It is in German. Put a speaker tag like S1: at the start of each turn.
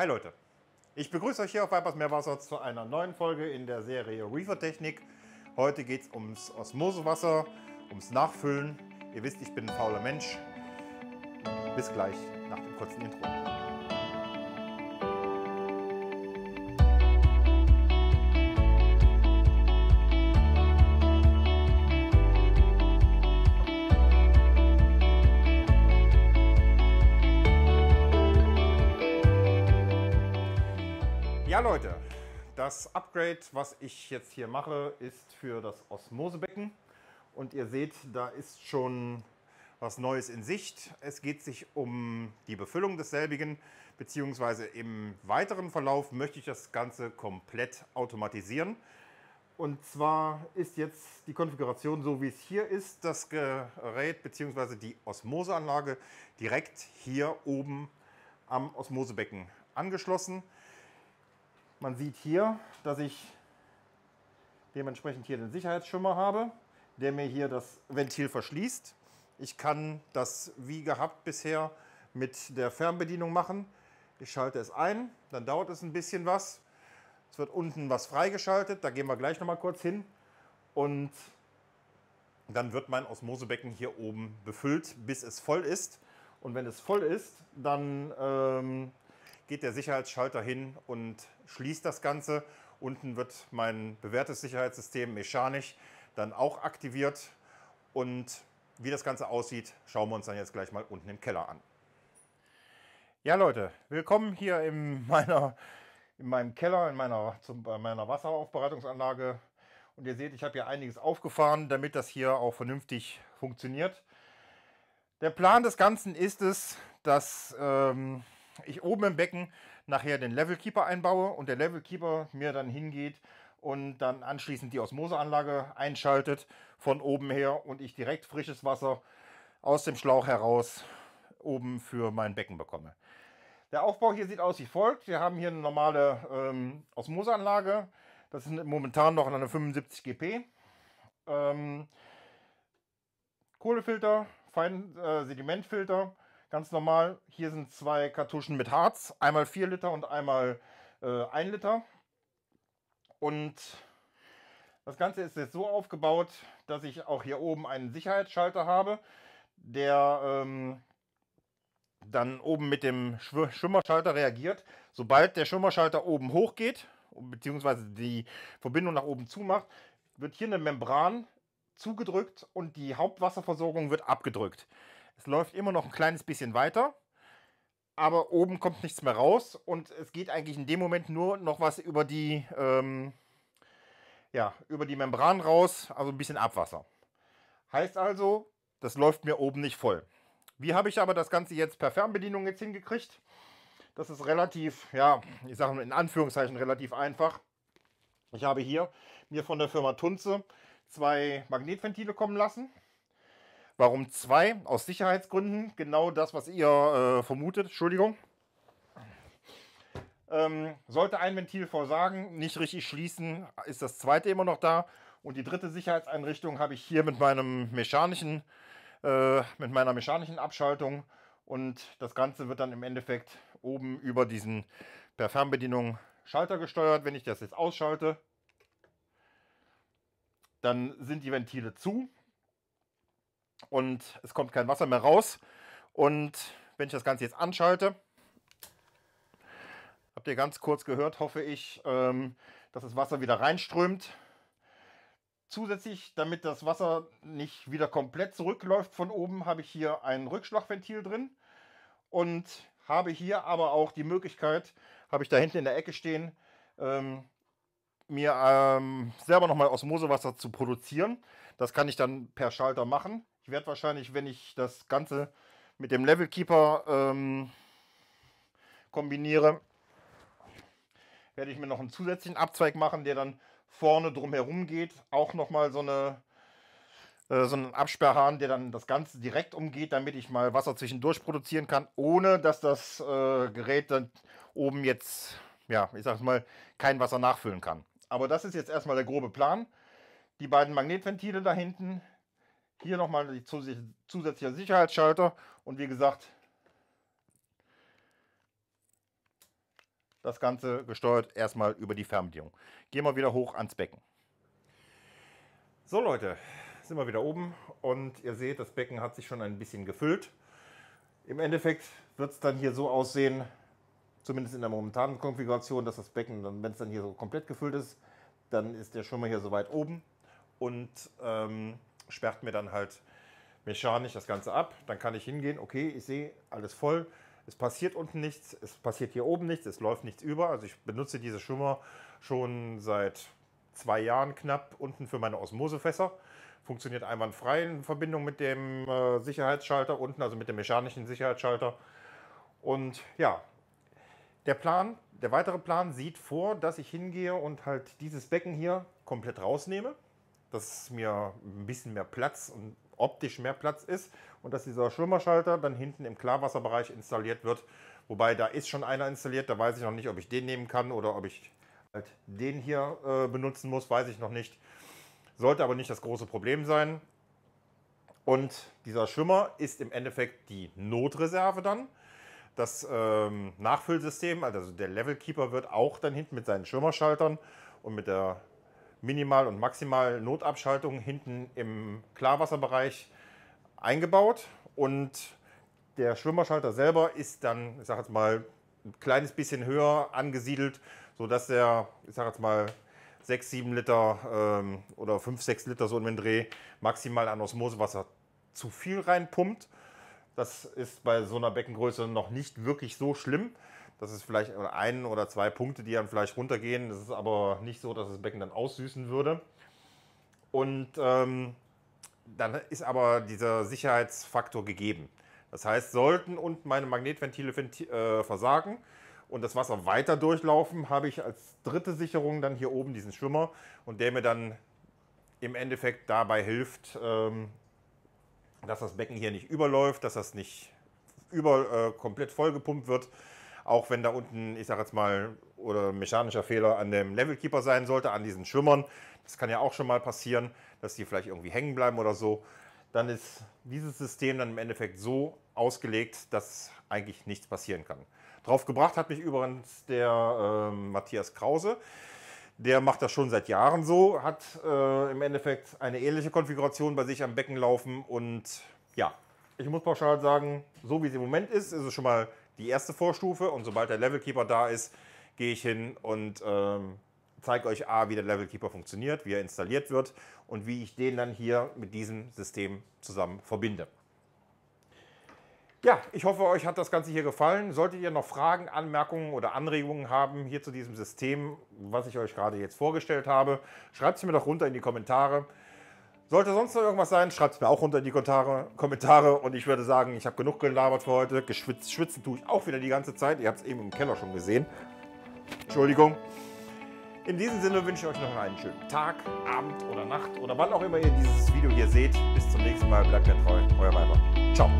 S1: Hi Leute, ich begrüße euch hier auf Vipers Meerwasser zu einer neuen Folge in der Serie Reefer Technik. Heute geht es ums Osmosewasser, ums Nachfüllen. Ihr wisst, ich bin ein fauler Mensch. Bis gleich nach dem kurzen Intro. Ja, Leute, das Upgrade, was ich jetzt hier mache, ist für das Osmosebecken. Und ihr seht, da ist schon was Neues in Sicht. Es geht sich um die Befüllung desselbigen, beziehungsweise im weiteren Verlauf möchte ich das Ganze komplett automatisieren. Und zwar ist jetzt die Konfiguration so, wie es hier ist, das Gerät bzw. die Osmoseanlage direkt hier oben am Osmosebecken angeschlossen. Man sieht hier, dass ich dementsprechend hier den Sicherheitsschimmer habe, der mir hier das Ventil verschließt. Ich kann das wie gehabt bisher mit der Fernbedienung machen. Ich schalte es ein, dann dauert es ein bisschen was. Es wird unten was freigeschaltet, da gehen wir gleich noch mal kurz hin. Und dann wird mein Osmosebecken hier oben befüllt, bis es voll ist. Und wenn es voll ist, dann ähm, geht der Sicherheitsschalter hin und schließt das Ganze. Unten wird mein bewährtes Sicherheitssystem mechanisch dann auch aktiviert. Und wie das Ganze aussieht, schauen wir uns dann jetzt gleich mal unten im Keller an. Ja Leute, willkommen hier in, meiner, in meinem Keller, in meiner, zum, bei meiner Wasseraufbereitungsanlage. Und ihr seht, ich habe hier einiges aufgefahren, damit das hier auch vernünftig funktioniert. Der Plan des Ganzen ist es, dass ähm, ich oben im Becken nachher den Levelkeeper einbaue und der Levelkeeper mir dann hingeht und dann anschließend die Osmoseanlage einschaltet von oben her und ich direkt frisches Wasser aus dem Schlauch heraus oben für mein Becken bekomme. Der Aufbau hier sieht aus wie folgt. Wir haben hier eine normale ähm, Osmoseanlage. Das ist momentan noch eine 75 GP. Ähm, Kohlefilter, Fein, äh, Sedimentfilter, ganz normal. Hier sind zwei Kartuschen mit Harz, einmal 4 Liter und einmal äh, 1 Liter. Und das Ganze ist jetzt so aufgebaut, dass ich auch hier oben einen Sicherheitsschalter habe, der ähm, dann oben mit dem Schwimmerschalter reagiert. Sobald der Schwimmerschalter oben hochgeht, geht, beziehungsweise die Verbindung nach oben zumacht, wird hier eine Membran zugedrückt und die Hauptwasserversorgung wird abgedrückt. Es läuft immer noch ein kleines bisschen weiter, aber oben kommt nichts mehr raus und es geht eigentlich in dem Moment nur noch was über die, ähm, ja, über die Membran raus, also ein bisschen Abwasser. Heißt also, das läuft mir oben nicht voll. Wie habe ich aber das Ganze jetzt per Fernbedienung jetzt hingekriegt? Das ist relativ, ja, ich sage in Anführungszeichen relativ einfach. Ich habe hier mir von der Firma Tunze zwei Magnetventile kommen lassen. Warum zwei? Aus Sicherheitsgründen. Genau das, was ihr äh, vermutet. Entschuldigung. Ähm, sollte ein Ventil versagen, nicht richtig schließen, ist das zweite immer noch da. Und die dritte Sicherheitseinrichtung habe ich hier mit meinem mechanischen, äh, mit meiner mechanischen Abschaltung. Und das Ganze wird dann im Endeffekt oben über diesen per Fernbedienung Schalter gesteuert. Wenn ich das jetzt ausschalte, dann sind die Ventile zu und es kommt kein Wasser mehr raus. Und wenn ich das Ganze jetzt anschalte, habt ihr ganz kurz gehört, hoffe ich, ähm, dass das Wasser wieder reinströmt. Zusätzlich, damit das Wasser nicht wieder komplett zurückläuft von oben, habe ich hier ein Rückschlagventil drin und habe hier aber auch die Möglichkeit, habe ich da hinten in der Ecke stehen, ähm, mir ähm, selber nochmal Osmosewasser zu produzieren. Das kann ich dann per Schalter machen. Ich werde wahrscheinlich, wenn ich das Ganze mit dem Levelkeeper ähm, kombiniere, werde ich mir noch einen zusätzlichen Abzweig machen, der dann vorne drumherum geht. Auch nochmal so eine äh, so einen Absperrhahn, der dann das Ganze direkt umgeht, damit ich mal Wasser zwischendurch produzieren kann, ohne dass das äh, Gerät dann oben jetzt, ja, ich sag's mal, kein Wasser nachfüllen kann. Aber das ist jetzt erstmal der grobe Plan. Die beiden Magnetventile da hinten, hier nochmal die zusätzliche Sicherheitsschalter und wie gesagt, das Ganze gesteuert erstmal über die Fernbedienung. Gehen wir wieder hoch ans Becken. So Leute, sind wir wieder oben und ihr seht, das Becken hat sich schon ein bisschen gefüllt. Im Endeffekt wird es dann hier so aussehen, zumindest in der momentanen Konfiguration, dass das Becken, wenn es dann hier so komplett gefüllt ist, dann ist der schon mal hier so weit oben und ähm, sperrt mir dann halt mechanisch das Ganze ab. Dann kann ich hingehen, okay, ich sehe alles voll. Es passiert unten nichts, es passiert hier oben nichts, es läuft nichts über. Also ich benutze diese Schwimmer schon seit zwei Jahren knapp unten für meine Osmosefässer. Funktioniert einwandfrei in Verbindung mit dem äh, Sicherheitsschalter unten, also mit dem mechanischen Sicherheitsschalter. Und ja, der Plan, der weitere Plan sieht vor, dass ich hingehe und halt dieses Becken hier komplett rausnehme dass mir ein bisschen mehr Platz und optisch mehr Platz ist und dass dieser Schwimmerschalter dann hinten im Klarwasserbereich installiert wird. Wobei da ist schon einer installiert, da weiß ich noch nicht, ob ich den nehmen kann oder ob ich halt den hier äh, benutzen muss, weiß ich noch nicht. Sollte aber nicht das große Problem sein. Und dieser Schwimmer ist im Endeffekt die Notreserve dann. Das ähm, Nachfüllsystem, also der Levelkeeper wird auch dann hinten mit seinen Schwimmerschaltern und mit der Minimal- und Maximal-Notabschaltung hinten im Klarwasserbereich eingebaut und der Schwimmerschalter selber ist dann, ich sag jetzt mal, ein kleines bisschen höher angesiedelt, sodass der, ich sag jetzt mal, 6, 7 Liter ähm, oder 5, 6 Liter so im Dreh maximal an Osmosewasser zu viel reinpumpt. Das ist bei so einer Beckengröße noch nicht wirklich so schlimm. Das ist vielleicht ein oder zwei Punkte, die dann vielleicht runtergehen. Das ist aber nicht so, dass das Becken dann aussüßen würde. Und ähm, dann ist aber dieser Sicherheitsfaktor gegeben. Das heißt, sollten unten meine Magnetventile äh, versagen und das Wasser weiter durchlaufen, habe ich als dritte Sicherung dann hier oben diesen Schwimmer und der mir dann im Endeffekt dabei hilft, ähm, dass das Becken hier nicht überläuft, dass das nicht über, äh, komplett vollgepumpt wird, auch wenn da unten, ich sage jetzt mal, oder mechanischer Fehler an dem Levelkeeper sein sollte, an diesen Schwimmern. Das kann ja auch schon mal passieren, dass die vielleicht irgendwie hängen bleiben oder so. Dann ist dieses System dann im Endeffekt so ausgelegt, dass eigentlich nichts passieren kann. Drauf gebracht hat mich übrigens der äh, Matthias Krause. Der macht das schon seit Jahren so, hat äh, im Endeffekt eine ähnliche Konfiguration bei sich am Becken laufen und ja, ich muss pauschal sagen, so wie es im Moment ist, ist es schon mal die erste Vorstufe und sobald der Levelkeeper da ist, gehe ich hin und ähm, zeige euch A, wie der Levelkeeper funktioniert, wie er installiert wird und wie ich den dann hier mit diesem System zusammen verbinde. Ja, ich hoffe, euch hat das Ganze hier gefallen. Solltet ihr noch Fragen, Anmerkungen oder Anregungen haben hier zu diesem System, was ich euch gerade jetzt vorgestellt habe, schreibt es mir doch runter in die Kommentare. Sollte sonst noch irgendwas sein, schreibt es mir auch runter in die Kommentare. Und ich würde sagen, ich habe genug gelabert für heute. Geschwitzt, schwitzen tue ich auch wieder die ganze Zeit. Ihr habt es eben im Keller schon gesehen. Entschuldigung. In diesem Sinne wünsche ich euch noch einen schönen Tag, Abend oder Nacht oder wann auch immer ihr dieses Video hier seht. Bis zum nächsten Mal. Bleibt mir treu. Euer Weiber. Ciao.